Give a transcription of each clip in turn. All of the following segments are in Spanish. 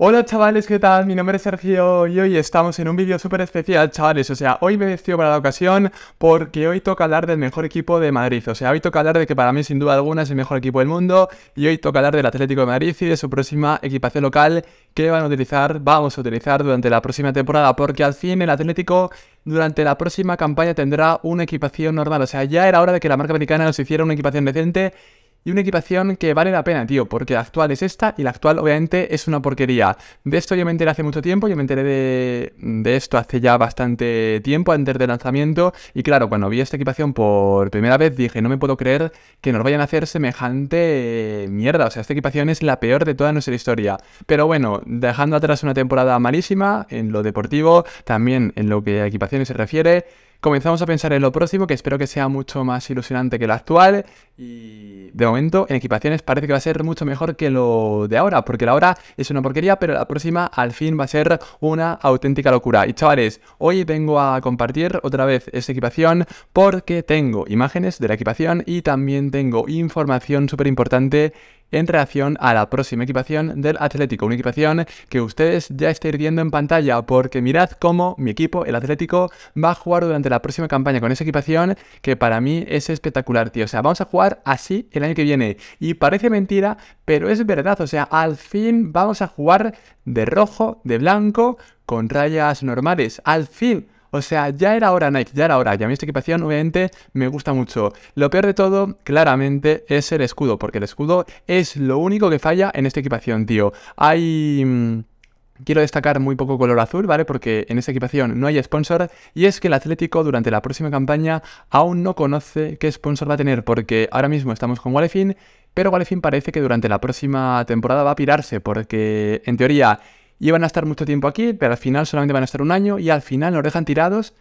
Hola chavales, ¿qué tal? Mi nombre es Sergio y hoy estamos en un vídeo súper especial, chavales. O sea, hoy me vestido para la ocasión porque hoy toca hablar del mejor equipo de Madrid. O sea, hoy toca hablar de que para mí sin duda alguna es el mejor equipo del mundo y hoy toca hablar del Atlético de Madrid y de su próxima equipación local que van a utilizar, vamos a utilizar durante la próxima temporada porque al fin el Atlético durante la próxima campaña tendrá una equipación normal. O sea, ya era hora de que la marca americana nos hiciera una equipación decente y una equipación que vale la pena, tío, porque la actual es esta y la actual obviamente es una porquería. De esto yo me enteré hace mucho tiempo, yo me enteré de, de esto hace ya bastante tiempo, antes del lanzamiento. Y claro, cuando vi esta equipación por primera vez dije, no me puedo creer que nos vayan a hacer semejante mierda. O sea, esta equipación es la peor de toda nuestra historia. Pero bueno, dejando atrás una temporada malísima en lo deportivo, también en lo que a equipaciones se refiere comenzamos a pensar en lo próximo, que espero que sea mucho más ilusionante que lo actual. Y de momento, en equipaciones parece que va a ser mucho mejor que lo de ahora, porque la hora es una porquería, pero la próxima al fin va a ser una auténtica locura. Y chavales, hoy vengo a compartir otra vez esta equipación porque tengo imágenes de la equipación y también tengo información súper importante en relación a la próxima equipación del Atlético. Una equipación que ustedes ya estáis viendo en pantalla porque mirad cómo mi equipo, el Atlético, va a jugar durante la próxima campaña con esa equipación que para mí es espectacular, tío. O sea, vamos a jugar así el año que viene. Y parece mentira, pero es verdad. O sea, al fin vamos a jugar de rojo, de blanco, con rayas normales. Al fin o sea, ya era hora Nike, ya era hora. Y a mí esta equipación obviamente me gusta mucho. Lo peor de todo, claramente, es el escudo, porque el escudo es lo único que falla en esta equipación, tío. Hay... Mm, quiero destacar muy poco color azul, ¿vale? Porque en esta equipación no hay sponsor y es que el Atlético durante la próxima campaña aún no conoce qué sponsor va a tener porque ahora mismo estamos con Walefin, pero Walefin parece que durante la próxima temporada va a pirarse porque en teoría y van a estar mucho tiempo aquí, pero al final solamente van a estar un año y al final nos dejan tirados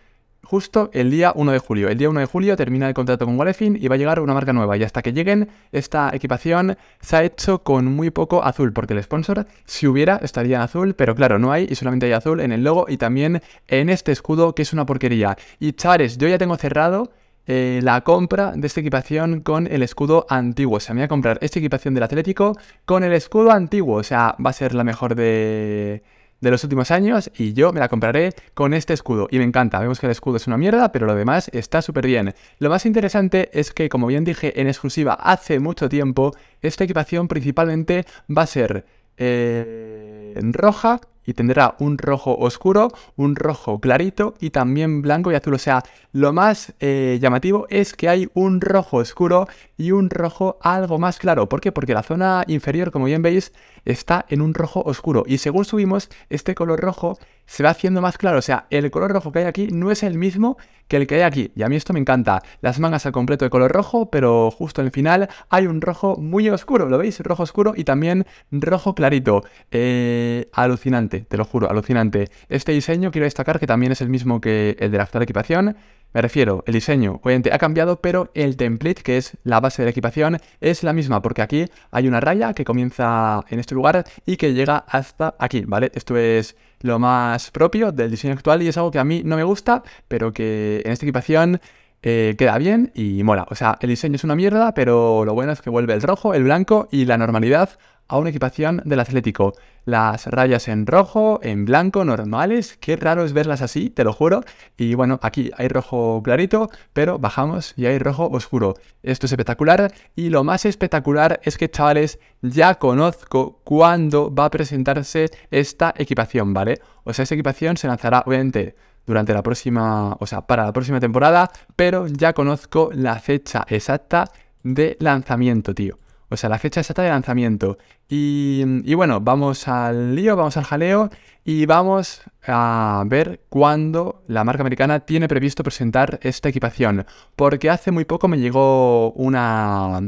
justo el día 1 de julio. El día 1 de julio termina el contrato con Walefin y va a llegar una marca nueva. Y hasta que lleguen, esta equipación se ha hecho con muy poco azul, porque el sponsor, si hubiera, estaría en azul, pero claro, no hay y solamente hay azul en el logo y también en este escudo, que es una porquería. Y chavales, yo ya tengo cerrado eh, la compra de esta equipación con el escudo antiguo. O sea, me voy a comprar esta equipación del Atlético con el escudo antiguo. O sea, va a ser la mejor de, de los últimos años y yo me la compraré con este escudo. Y me encanta, vemos que el escudo es una mierda, pero lo demás está súper bien. Lo más interesante es que, como bien dije en exclusiva hace mucho tiempo, esta equipación principalmente va a ser eh, roja y tendrá un rojo oscuro, un rojo clarito y también blanco y azul. O sea, lo más eh, llamativo es que hay un rojo oscuro y un rojo algo más claro. ¿Por qué? Porque la zona inferior, como bien veis, está en un rojo oscuro y según subimos, este color rojo se va haciendo más claro. O sea, el color rojo que hay aquí no es el mismo que el que hay aquí. Y a mí esto me encanta. Las mangas al completo de color rojo, pero justo en el final hay un rojo muy oscuro. ¿Lo veis? Rojo oscuro y también rojo clarito. Eh, alucinante, te lo juro, alucinante. Este diseño quiero destacar que también es el mismo que el de la actual equipación. Me refiero, el diseño obviamente ha cambiado, pero el template, que es la base de la equipación, es la misma, porque aquí hay una raya que comienza en este lugar y que llega hasta aquí, ¿vale? Esto es lo más propio del diseño actual y es algo que a mí no me gusta, pero que en esta equipación eh, queda bien y mola. O sea, el diseño es una mierda, pero lo bueno es que vuelve el rojo, el blanco y la normalidad a una equipación del Atlético. Las rayas en rojo, en blanco, normales. Qué raro es verlas así, te lo juro. Y bueno, aquí hay rojo clarito, pero bajamos y hay rojo oscuro. Esto es espectacular. Y lo más espectacular es que, chavales, ya conozco cuándo va a presentarse esta equipación, ¿vale? O sea, esta equipación se lanzará, obviamente, durante la próxima, o sea, para la próxima temporada, pero ya conozco la fecha exacta de lanzamiento, tío. O sea, la fecha exacta de lanzamiento. Y, bueno, vamos al lío, vamos al jaleo y vamos a ver cuándo la marca americana tiene previsto presentar esta equipación. Porque hace muy poco me llegó una,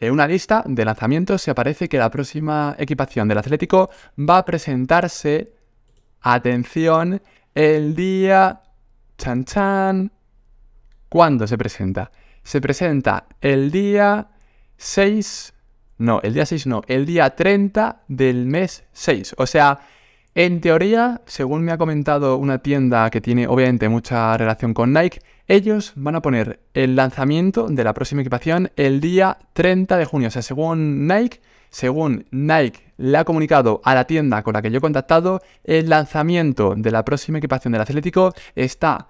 eh, una lista de lanzamientos y aparece que la próxima equipación del Atlético va a presentarse, atención, el día... Chan chan. ¿Cuándo se presenta? Se presenta el día 6, no, el día 6 no, el día 30 del mes 6. O sea, en teoría, según me ha comentado una tienda que tiene obviamente mucha relación con Nike, ellos van a poner el lanzamiento de la próxima equipación el día 30 de junio. O sea, según Nike, según Nike le ha comunicado a la tienda con la que yo he contactado, el lanzamiento de la próxima equipación del Atlético está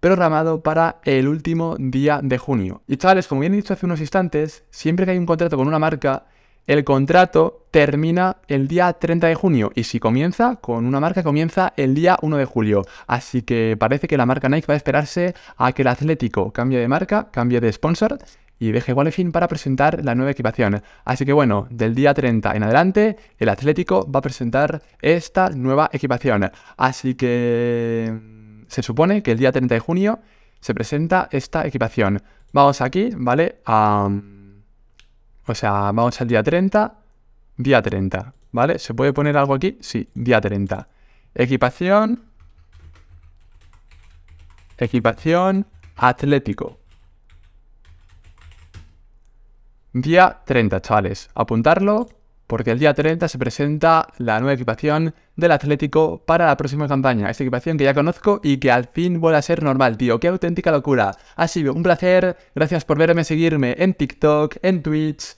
programado para el último día de junio. Y chavales, como bien he dicho hace unos instantes, siempre que hay un contrato con una marca, el contrato termina el día 30 de junio y si comienza con una marca comienza el día 1 de julio. Así que parece que la marca Nike va a esperarse a que el Atlético cambie de marca, cambie de sponsor y deje Fin para presentar la nueva equipación. Así que bueno, del día 30 en adelante el Atlético va a presentar esta nueva equipación. Así que se supone que el día 30 de junio se presenta esta equipación. Vamos aquí, ¿vale? o sea, vamos al día 30, día 30, ¿vale? ¿Se puede poner algo aquí? Sí, día 30. Equipación, equipación atlético. Día 30, chavales. Apuntarlo, porque el día 30 se presenta la nueva equipación del Atlético para la próxima campaña. Esta equipación que ya conozco y que al fin vuelve a ser normal, tío. ¡Qué auténtica locura! Ha sido un placer, gracias por verme, seguirme en TikTok, en Twitch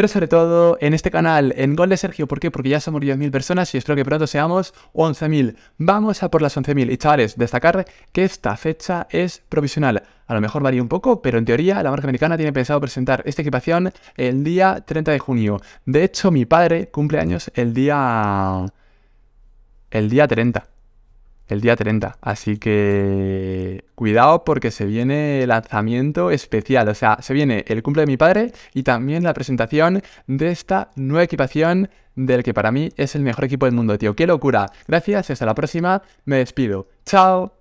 pero sobre todo en este canal, en Gol de Sergio. ¿Por qué? Porque ya somos 10.000 personas y espero que pronto seamos 11.000. Vamos a por las 11.000. Y chavales, destacar que esta fecha es provisional. A lo mejor varía un poco, pero en teoría la marca americana tiene pensado presentar esta equipación el día 30 de junio. De hecho, mi padre cumple años el día... el día 30 el día 30. Así que cuidado porque se viene el lanzamiento especial. O sea, se viene el cumple de mi padre y también la presentación de esta nueva equipación del que para mí es el mejor equipo del mundo, tío. ¡Qué locura! Gracias, hasta la próxima. Me despido. ¡Chao!